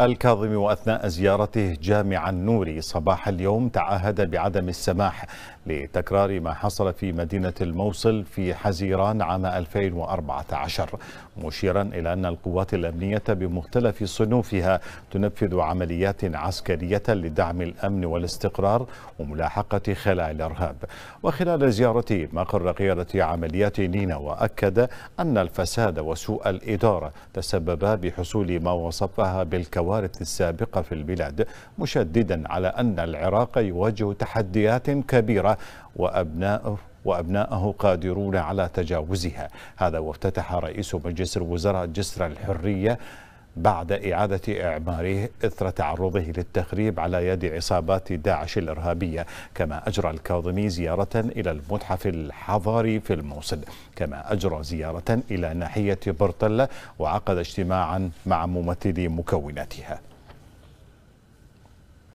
الكاظمي وأثناء زيارته جامع النوري صباح اليوم تعهد بعدم السماح لتكرار ما حصل في مدينة الموصل في حزيران عام 2014 مشيرا إلى أن القوات الأمنية بمختلف صنوفها تنفذ عمليات عسكرية لدعم الأمن والاستقرار وملاحقة خلايا الإرهاب وخلال زيارته مقر قيادة عمليات نينا وأكد أن الفساد وسوء الإدارة تسببا بحصول ما وصفها بالكوارث الكوارث السابقة في البلاد مشددا على أن العراق يواجه تحديات كبيرة وأبناءه وأبناءه قادرون على تجاوزها هذا وافتتح رئيس مجلس الوزراء جسر الحرية بعد إعادة إعماره إثر تعرضه للتخريب على يد عصابات داعش الإرهابية كما أجرى الكاظمي زيارة إلى المتحف الحضاري في الموصل كما أجرى زيارة إلى ناحية برطلة وعقد اجتماعا مع ممثلي مكوناتها